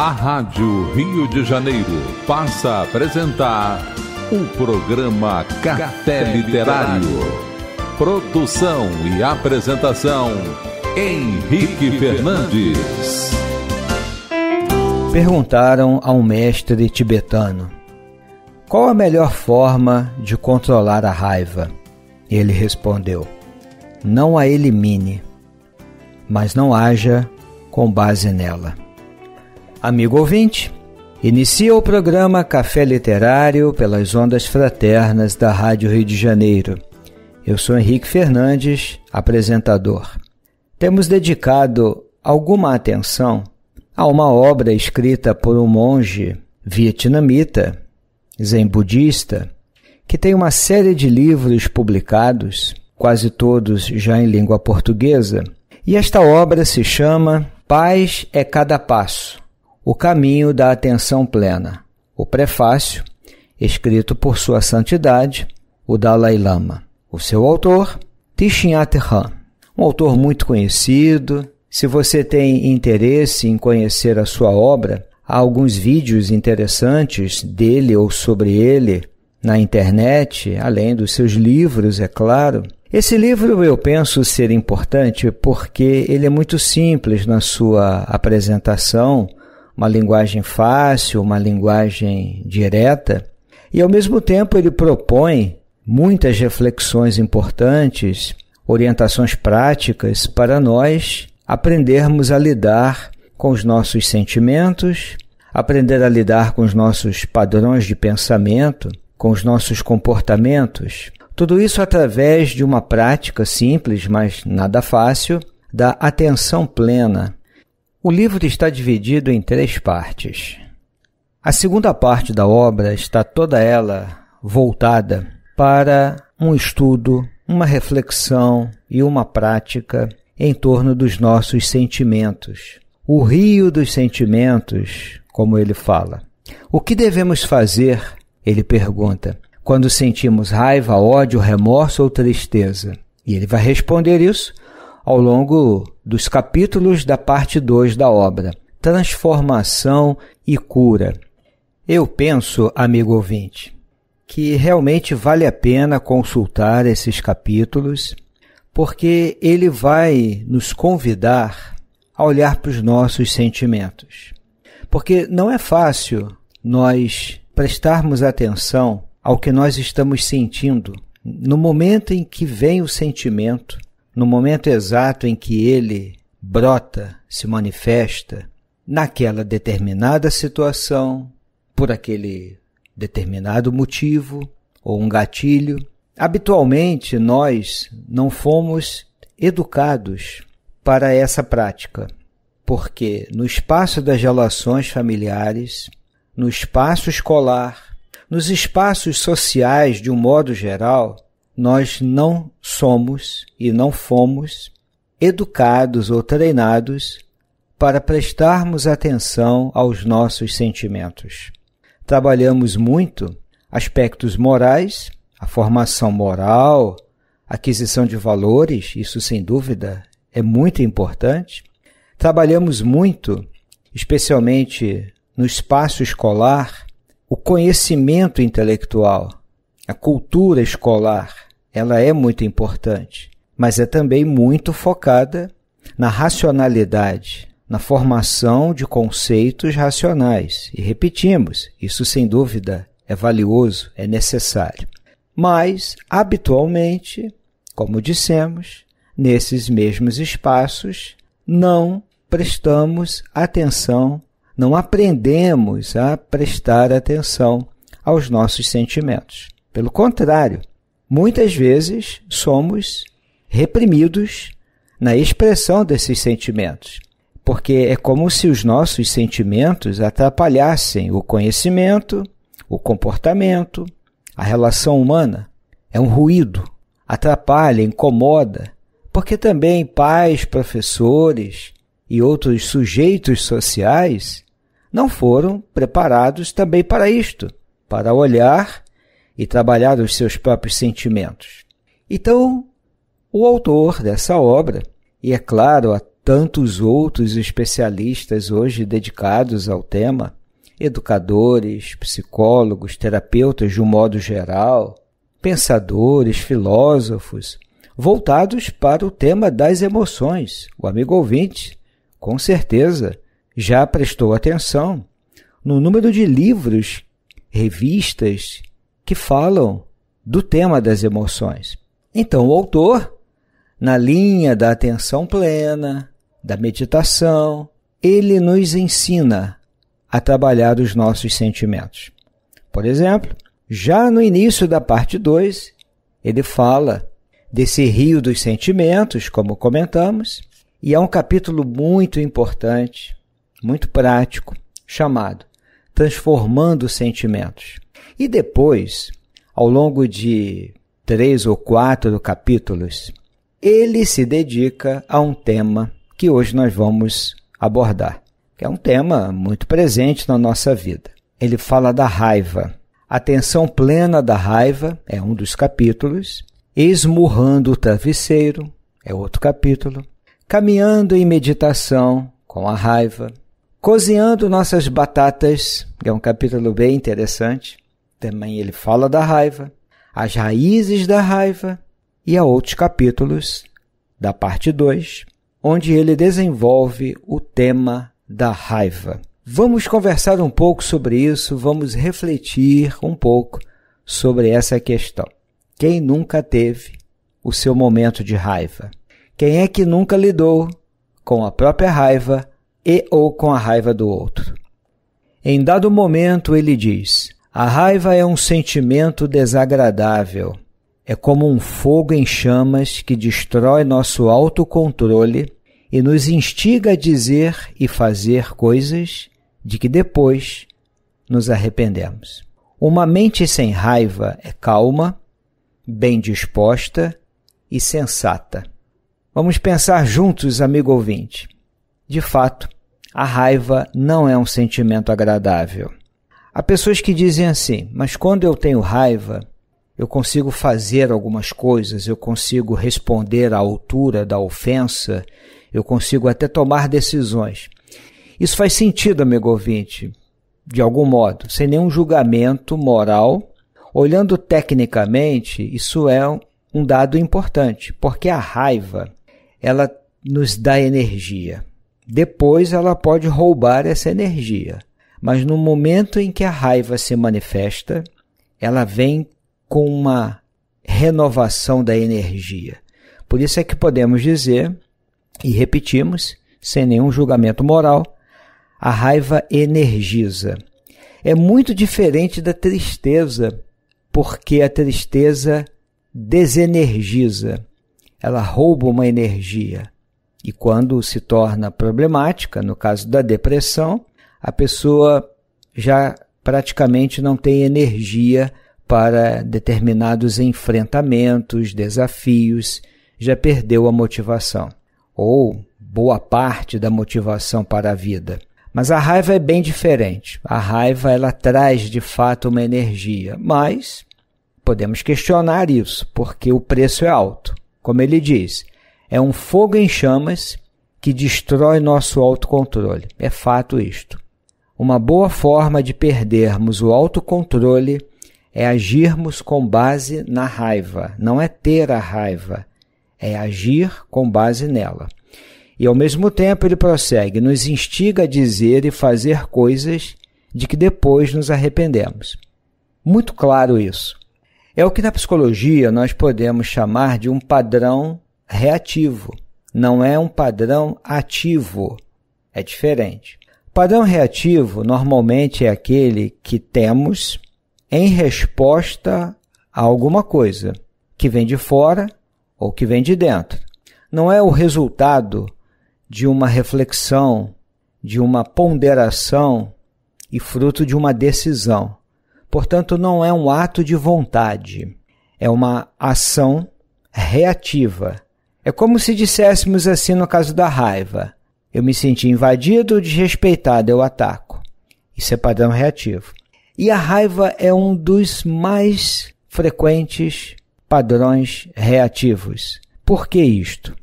A Rádio Rio de Janeiro passa a apresentar o programa Café Literário. Produção e apresentação Henrique Fernandes. Perguntaram a um mestre tibetano: Qual a melhor forma de controlar a raiva? Ele respondeu: Não a elimine, mas não haja com base nela. Amigo ouvinte, inicia o programa Café Literário pelas ondas fraternas da Rádio Rio de Janeiro. Eu sou Henrique Fernandes, apresentador. Temos dedicado alguma atenção a uma obra escrita por um monge vietnamita, zen budista, que tem uma série de livros publicados, quase todos já em língua portuguesa, e esta obra se chama Paz é Cada Passo o Caminho da Atenção Plena, o prefácio, escrito por Sua Santidade, o Dalai Lama. O seu autor, Thich Nhat Hanh, um autor muito conhecido. Se você tem interesse em conhecer a sua obra, há alguns vídeos interessantes dele ou sobre ele na internet, além dos seus livros, é claro. Esse livro eu penso ser importante porque ele é muito simples na sua apresentação uma linguagem fácil, uma linguagem direta, e ao mesmo tempo ele propõe muitas reflexões importantes, orientações práticas para nós aprendermos a lidar com os nossos sentimentos, aprender a lidar com os nossos padrões de pensamento, com os nossos comportamentos. Tudo isso através de uma prática simples, mas nada fácil, da atenção plena, o livro está dividido em três partes. A segunda parte da obra está toda ela voltada para um estudo, uma reflexão e uma prática em torno dos nossos sentimentos. O rio dos sentimentos, como ele fala. O que devemos fazer? Ele pergunta. Quando sentimos raiva, ódio, remorso ou tristeza? E ele vai responder isso ao longo dos capítulos da parte 2 da obra, Transformação e Cura. Eu penso, amigo ouvinte, que realmente vale a pena consultar esses capítulos, porque ele vai nos convidar a olhar para os nossos sentimentos. Porque não é fácil nós prestarmos atenção ao que nós estamos sentindo no momento em que vem o sentimento no momento exato em que ele brota, se manifesta, naquela determinada situação, por aquele determinado motivo ou um gatilho. Habitualmente nós não fomos educados para essa prática, porque no espaço das relações familiares, no espaço escolar, nos espaços sociais de um modo geral, nós não somos e não fomos educados ou treinados para prestarmos atenção aos nossos sentimentos. Trabalhamos muito aspectos morais, a formação moral, aquisição de valores, isso sem dúvida é muito importante. Trabalhamos muito, especialmente no espaço escolar, o conhecimento intelectual, a cultura escolar, ela é muito importante, mas é também muito focada na racionalidade, na formação de conceitos racionais. E repetimos, isso sem dúvida é valioso, é necessário. Mas, habitualmente, como dissemos, nesses mesmos espaços, não prestamos atenção, não aprendemos a prestar atenção aos nossos sentimentos. Pelo contrário, muitas vezes somos reprimidos na expressão desses sentimentos, porque é como se os nossos sentimentos atrapalhassem o conhecimento, o comportamento, a relação humana. É um ruído, atrapalha, incomoda, porque também pais, professores e outros sujeitos sociais não foram preparados também para isto, para olhar e trabalhar os seus próprios sentimentos. Então, o autor dessa obra, e é claro, a tantos outros especialistas hoje dedicados ao tema, educadores, psicólogos, terapeutas de um modo geral, pensadores, filósofos, voltados para o tema das emoções. O amigo ouvinte, com certeza, já prestou atenção no número de livros, revistas que falam do tema das emoções. Então, o autor, na linha da atenção plena, da meditação, ele nos ensina a trabalhar os nossos sentimentos. Por exemplo, já no início da parte 2, ele fala desse rio dos sentimentos, como comentamos, e é um capítulo muito importante, muito prático, chamado transformando sentimentos. E depois, ao longo de três ou quatro capítulos, ele se dedica a um tema que hoje nós vamos abordar, que é um tema muito presente na nossa vida. Ele fala da raiva. Atenção plena da raiva é um dos capítulos. Esmurrando o travesseiro é outro capítulo. Caminhando em meditação com a raiva Cozinhando Nossas Batatas, que é um capítulo bem interessante. Também ele fala da raiva, as raízes da raiva e há outros capítulos da parte 2, onde ele desenvolve o tema da raiva. Vamos conversar um pouco sobre isso, vamos refletir um pouco sobre essa questão. Quem nunca teve o seu momento de raiva? Quem é que nunca lidou com a própria raiva e ou com a raiva do outro. Em dado momento, ele diz: A raiva é um sentimento desagradável. É como um fogo em chamas que destrói nosso autocontrole e nos instiga a dizer e fazer coisas de que depois nos arrependemos. Uma mente sem raiva é calma, bem disposta e sensata. Vamos pensar juntos, amigo ouvinte. De fato, a raiva não é um sentimento agradável. Há pessoas que dizem assim, mas quando eu tenho raiva, eu consigo fazer algumas coisas, eu consigo responder à altura da ofensa, eu consigo até tomar decisões. Isso faz sentido, amigo ouvinte, de algum modo, sem nenhum julgamento moral. Olhando tecnicamente, isso é um dado importante, porque a raiva, ela nos dá energia. Depois ela pode roubar essa energia. Mas no momento em que a raiva se manifesta, ela vem com uma renovação da energia. Por isso é que podemos dizer, e repetimos, sem nenhum julgamento moral, a raiva energiza. É muito diferente da tristeza, porque a tristeza desenergiza, ela rouba uma energia. E quando se torna problemática, no caso da depressão, a pessoa já praticamente não tem energia para determinados enfrentamentos, desafios, já perdeu a motivação ou boa parte da motivação para a vida. Mas a raiva é bem diferente. A raiva ela traz de fato uma energia, mas podemos questionar isso, porque o preço é alto. Como ele diz, é um fogo em chamas que destrói nosso autocontrole. É fato isto. Uma boa forma de perdermos o autocontrole é agirmos com base na raiva, não é ter a raiva, é agir com base nela. E ao mesmo tempo ele prossegue, nos instiga a dizer e fazer coisas de que depois nos arrependemos. Muito claro isso. É o que na psicologia nós podemos chamar de um padrão reativo, não é um padrão ativo. É diferente. Padrão reativo normalmente é aquele que temos em resposta a alguma coisa que vem de fora ou que vem de dentro. Não é o resultado de uma reflexão, de uma ponderação e fruto de uma decisão. Portanto, não é um ato de vontade, é uma ação reativa é como se disséssemos assim no caso da raiva. Eu me senti invadido ou desrespeitado, eu ataco. Isso é padrão reativo. E a raiva é um dos mais frequentes padrões reativos. Por que isto?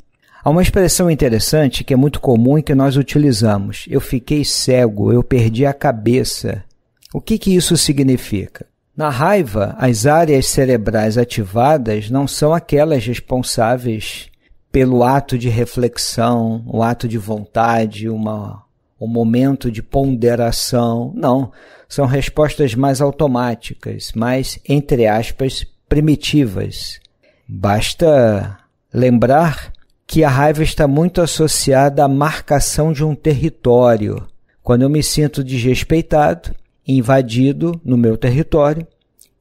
Há uma expressão interessante que é muito comum e que nós utilizamos. Eu fiquei cego, eu perdi a cabeça. O que, que isso significa? Na raiva, as áreas cerebrais ativadas não são aquelas responsáveis pelo ato de reflexão, o ato de vontade, uma, o momento de ponderação. Não. São respostas mais automáticas, mais, entre aspas, primitivas. Basta lembrar que a raiva está muito associada à marcação de um território. Quando eu me sinto desrespeitado, invadido no meu território,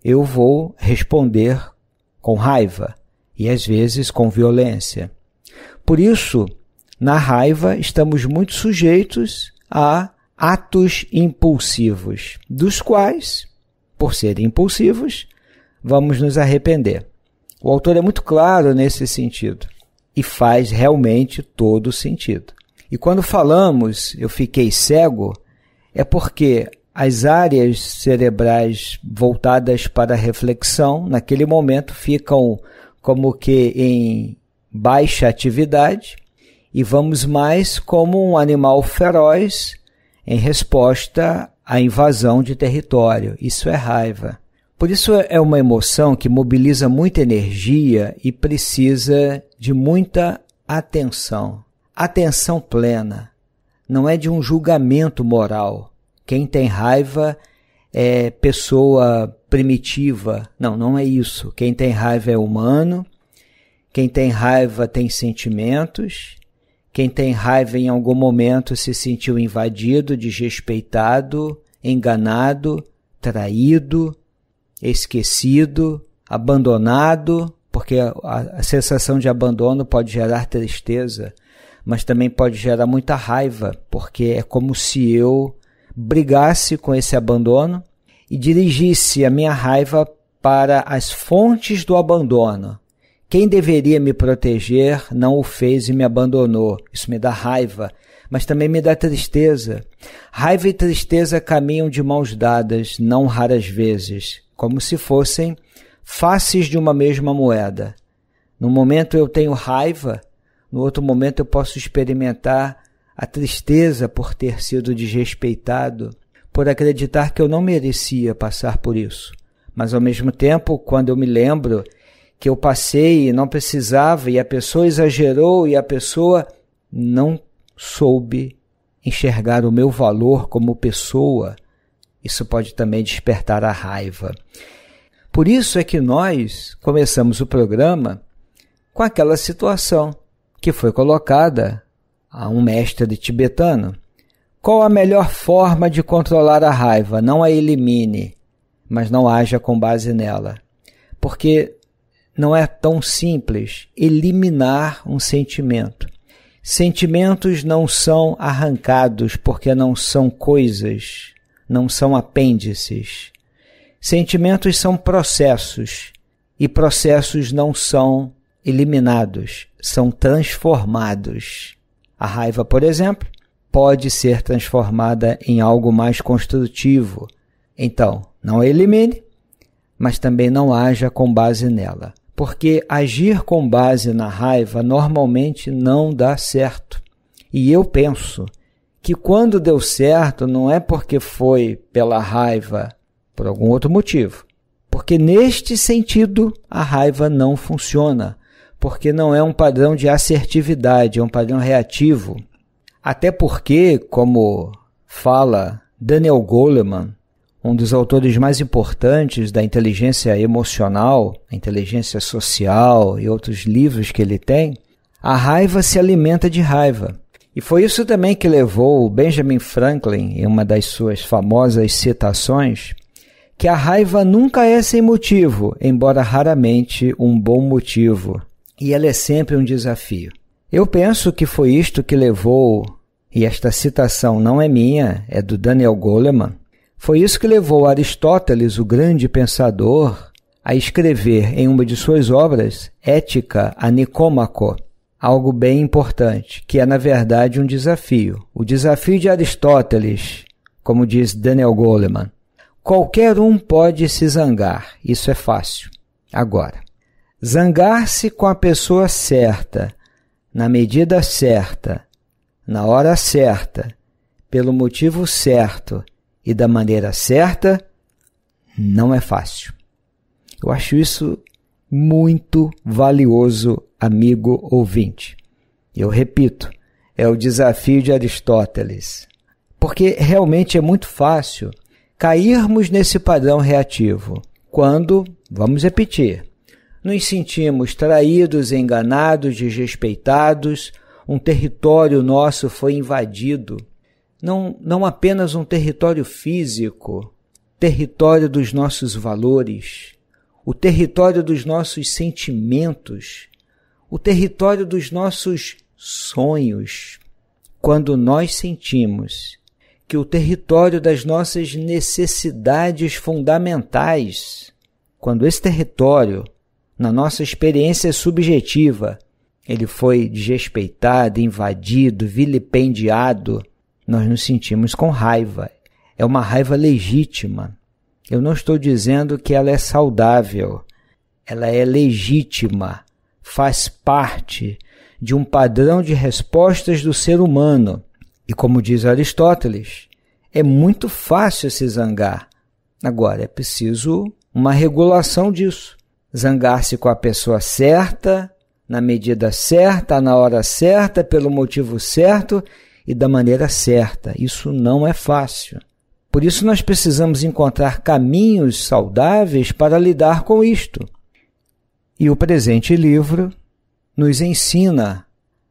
eu vou responder com raiva e às vezes com violência. Por isso, na raiva, estamos muito sujeitos a atos impulsivos, dos quais, por serem impulsivos, vamos nos arrepender. O autor é muito claro nesse sentido e faz realmente todo sentido. E quando falamos eu fiquei cego, é porque as áreas cerebrais voltadas para a reflexão, naquele momento, ficam como que em baixa atividade e vamos mais como um animal feroz em resposta à invasão de território. Isso é raiva. Por isso é uma emoção que mobiliza muita energia e precisa de muita atenção. Atenção plena. Não é de um julgamento moral. Quem tem raiva é pessoa primitiva. Não, não é isso. Quem tem raiva é humano quem tem raiva tem sentimentos. Quem tem raiva em algum momento se sentiu invadido, desrespeitado, enganado, traído, esquecido, abandonado, porque a, a, sensação de abandono pode gerar tristeza, mas também pode gerar muita raiva, porque é como se eu brigasse com esse abandono e dirigisse a minha raiva para as fontes do abandono. Quem deveria me proteger não o fez e me abandonou. Isso me dá raiva, mas também me dá tristeza. Raiva e tristeza caminham de mãos dadas, não raras vezes, como se fossem faces de uma mesma moeda. Num momento eu tenho raiva, no outro momento eu posso experimentar a tristeza por ter sido desrespeitado, por acreditar que eu não merecia passar por isso. Mas ao mesmo tempo, quando eu me lembro que eu passei e não precisava, e a pessoa exagerou e a pessoa não soube enxergar o meu valor como pessoa, isso pode também despertar a raiva. Por isso é que nós começamos o programa com aquela situação que foi colocada a um mestre tibetano. Qual a melhor forma de controlar a raiva? Não a elimine, mas não haja com base nela. Porque não é tão simples eliminar um sentimento. Sentimentos não são arrancados porque não são coisas, não são apêndices. Sentimentos são processos e processos não são eliminados, são transformados. A raiva, por exemplo, pode ser transformada em algo mais construtivo. Então, não elimine, mas também não haja com base nela porque agir com base na raiva normalmente não dá certo. E eu penso que quando deu certo não é porque foi pela raiva, por algum outro motivo. Porque neste sentido a raiva não funciona, porque não é um padrão de assertividade, é um padrão reativo. Até porque, como fala Daniel Goleman, um dos autores mais importantes da inteligência emocional, inteligência social e outros livros que ele tem, a raiva se alimenta de raiva. E foi isso também que levou Benjamin Franklin, em uma das suas famosas citações, que a raiva nunca é sem motivo, embora raramente um bom motivo, e ela é sempre um desafio. Eu penso que foi isto que levou, e esta citação não é minha, é do Daniel Goleman, foi isso que levou Aristóteles, o grande pensador, a escrever em uma de suas obras, Ética a Nicômaco, algo bem importante, que é na verdade um desafio. O desafio de Aristóteles, como diz Daniel Goleman, qualquer um pode se zangar, isso é fácil. Agora, zangar-se com a pessoa certa, na medida certa, na hora certa, pelo motivo certo e da maneira certa não é fácil. Eu acho isso muito valioso, amigo ouvinte. Eu repito, é o desafio de Aristóteles. Porque realmente é muito fácil cairmos nesse padrão reativo quando, vamos repetir, nos sentimos traídos, enganados, desrespeitados, um território nosso foi invadido não, não apenas um território físico, território dos nossos valores, o território dos nossos sentimentos, o território dos nossos sonhos. Quando nós sentimos que o território das nossas necessidades fundamentais, quando esse território, na nossa experiência subjetiva, ele foi desrespeitado, invadido, vilipendiado, nós nos sentimos com raiva. É uma raiva legítima. Eu não estou dizendo que ela é saudável. Ela é legítima, faz parte de um padrão de respostas do ser humano. E como diz Aristóteles, é muito fácil se zangar. Agora, é preciso uma regulação disso. Zangar-se com a pessoa certa, na medida certa, na hora certa, pelo motivo certo e da maneira certa. Isso não é fácil. Por isso, nós precisamos encontrar caminhos saudáveis para lidar com isto. E o presente livro nos ensina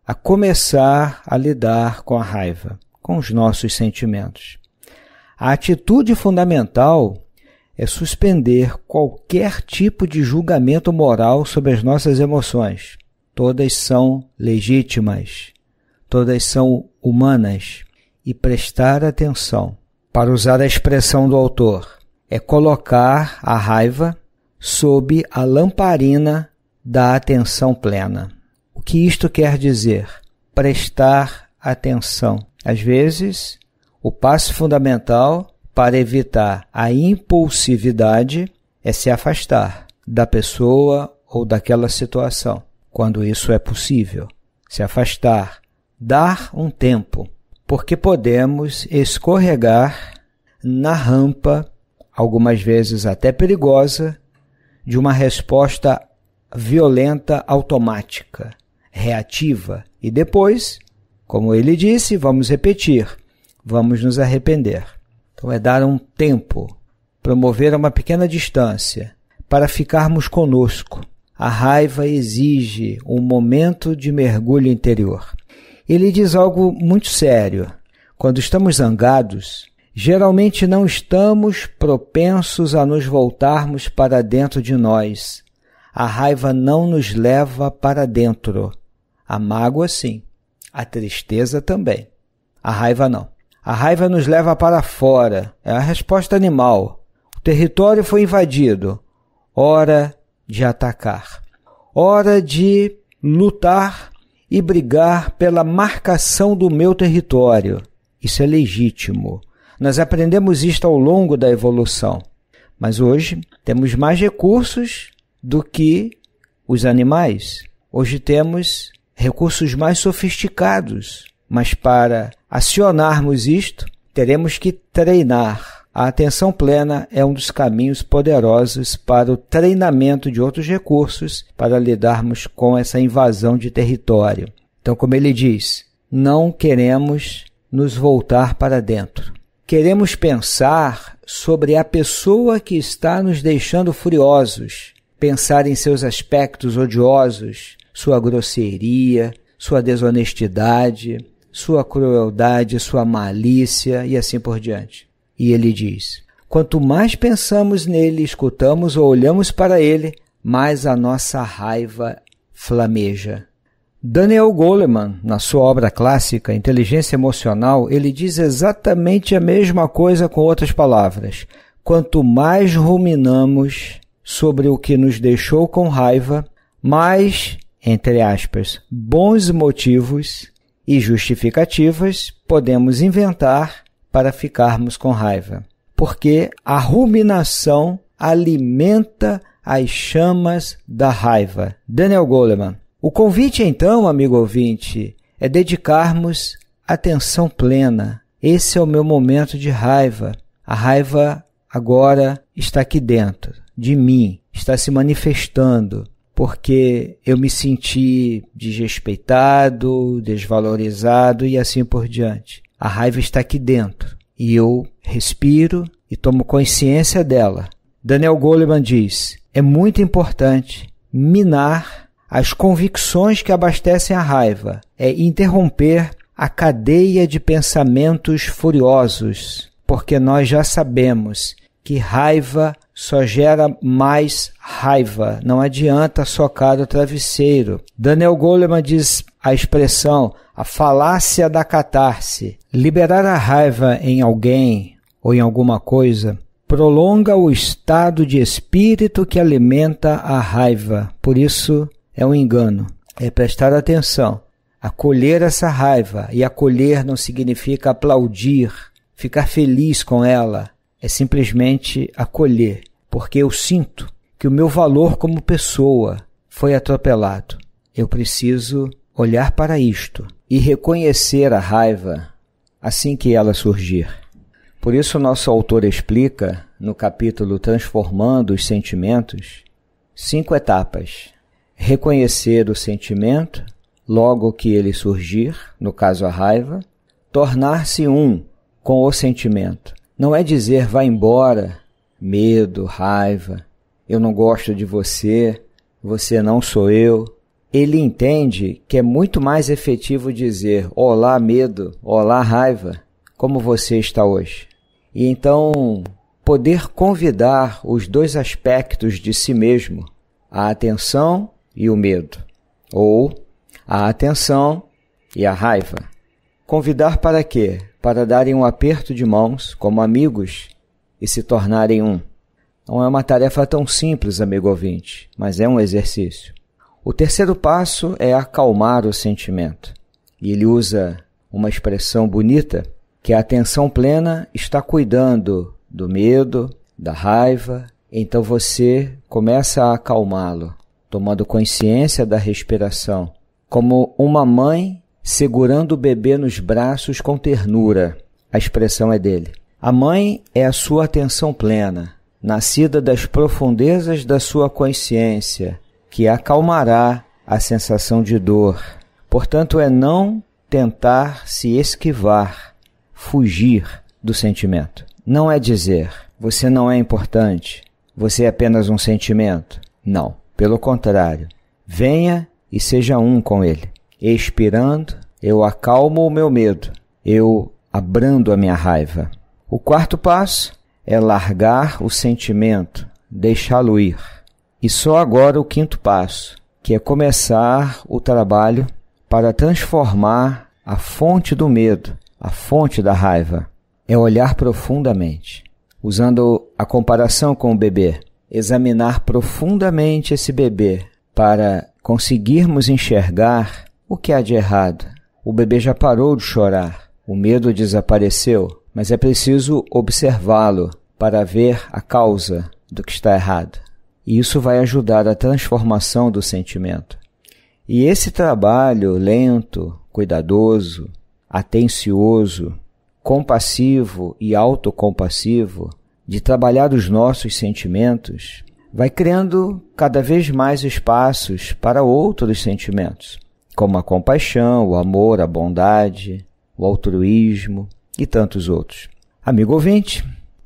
a começar a lidar com a raiva, com os nossos sentimentos. A atitude fundamental é suspender qualquer tipo de julgamento moral sobre as nossas emoções. Todas são legítimas todas são humanas, e prestar atenção, para usar a expressão do autor, é colocar a raiva sob a lamparina da atenção plena. O que isto quer dizer? Prestar atenção. Às vezes, o passo fundamental para evitar a impulsividade é se afastar da pessoa ou daquela situação, quando isso é possível. Se afastar dar um tempo, porque podemos escorregar na rampa, algumas vezes até perigosa, de uma resposta violenta automática, reativa. E depois, como ele disse, vamos repetir, vamos nos arrepender. Então é dar um tempo, promover uma pequena distância, para ficarmos conosco. A raiva exige um momento de mergulho interior ele diz algo muito sério. Quando estamos zangados, geralmente não estamos propensos a nos voltarmos para dentro de nós. A raiva não nos leva para dentro. A mágoa, sim. A tristeza também. A raiva, não. A raiva nos leva para fora. É a resposta animal. O território foi invadido. Hora de atacar. Hora de lutar e brigar pela marcação do meu território. Isso é legítimo. Nós aprendemos isto ao longo da evolução. Mas hoje temos mais recursos do que os animais. Hoje temos recursos mais sofisticados. Mas para acionarmos isto, teremos que treinar a atenção plena é um dos caminhos poderosos para o treinamento de outros recursos para lidarmos com essa invasão de território. Então, como ele diz, não queremos nos voltar para dentro. Queremos pensar sobre a pessoa que está nos deixando furiosos, pensar em seus aspectos odiosos, sua grosseria, sua desonestidade, sua crueldade, sua malícia e assim por diante. E ele diz: Quanto mais pensamos nele, escutamos ou olhamos para ele, mais a nossa raiva flameja. Daniel Goleman, na sua obra clássica Inteligência Emocional, ele diz exatamente a mesma coisa com outras palavras. Quanto mais ruminamos sobre o que nos deixou com raiva, mais, entre aspas, bons motivos e justificativas podemos inventar para ficarmos com raiva. Porque a ruminação alimenta as chamas da raiva. Daniel Goleman. O convite, então, amigo ouvinte, é dedicarmos atenção plena. Esse é o meu momento de raiva. A raiva agora está aqui dentro de mim, está se manifestando, porque eu me senti desrespeitado, desvalorizado e assim por diante. A raiva está aqui dentro e eu respiro e tomo consciência dela. Daniel Goleman diz: é muito importante minar as convicções que abastecem a raiva, é interromper a cadeia de pensamentos furiosos, porque nós já sabemos que raiva só gera mais raiva. Não adianta socar o travesseiro. Daniel Goleman diz: a expressão a falácia da catarse, liberar a raiva em alguém ou em alguma coisa, prolonga o estado de espírito que alimenta a raiva. Por isso é um engano. É prestar atenção, acolher essa raiva. E acolher não significa aplaudir, ficar feliz com ela. É simplesmente acolher, porque eu sinto que o meu valor como pessoa foi atropelado. Eu preciso olhar para isto e reconhecer a raiva assim que ela surgir. Por isso, nosso autor explica, no capítulo Transformando os Sentimentos, cinco etapas. Reconhecer o sentimento, logo que ele surgir, no caso a raiva, tornar-se um com o sentimento. Não é dizer vá embora, medo, raiva, eu não gosto de você, você não sou eu, ele entende que é muito mais efetivo dizer: Olá, medo, olá, raiva, como você está hoje. E então, poder convidar os dois aspectos de si mesmo, a atenção e o medo, ou a atenção e a raiva. Convidar para quê? Para darem um aperto de mãos como amigos e se tornarem um. Não é uma tarefa tão simples, amigo ouvinte, mas é um exercício. O terceiro passo é acalmar o sentimento. E ele usa uma expressão bonita, que é a atenção plena está cuidando do medo, da raiva, então você começa a acalmá-lo, tomando consciência da respiração, como uma mãe segurando o bebê nos braços com ternura. A expressão é dele. A mãe é a sua atenção plena, nascida das profundezas da sua consciência, que acalmará a sensação de dor. Portanto, é não tentar se esquivar, fugir do sentimento. Não é dizer você não é importante, você é apenas um sentimento. Não, pelo contrário, venha e seja um com ele. Expirando, eu acalmo o meu medo, eu abrando a minha raiva. O quarto passo é largar o sentimento, deixá-lo ir. E só agora o quinto passo, que é começar o trabalho para transformar a fonte do medo, a fonte da raiva, é olhar profundamente, usando a comparação com o bebê, examinar profundamente esse bebê para conseguirmos enxergar o que há de errado. O bebê já parou de chorar, o medo desapareceu, mas é preciso observá-lo para ver a causa do que está errado e isso vai ajudar a transformação do sentimento. E esse trabalho lento, cuidadoso, atencioso, compassivo e autocompassivo de trabalhar os nossos sentimentos vai criando cada vez mais espaços para outros sentimentos, como a compaixão, o amor, a bondade, o altruísmo e tantos outros. Amigo ouvinte,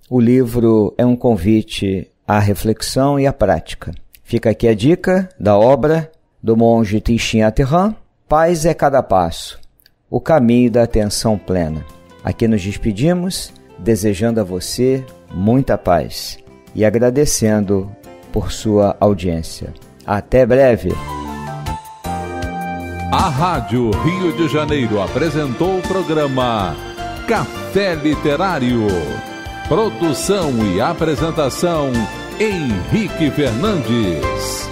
o livro é um convite a reflexão e a prática. Fica aqui a dica da obra do monge Tishin Aterran, Paz é cada passo, o caminho da atenção plena. Aqui nos despedimos, desejando a você muita paz e agradecendo por sua audiência. Até breve! A Rádio Rio de Janeiro apresentou o programa Café Literário. Produção e apresentação Henrique Fernandes.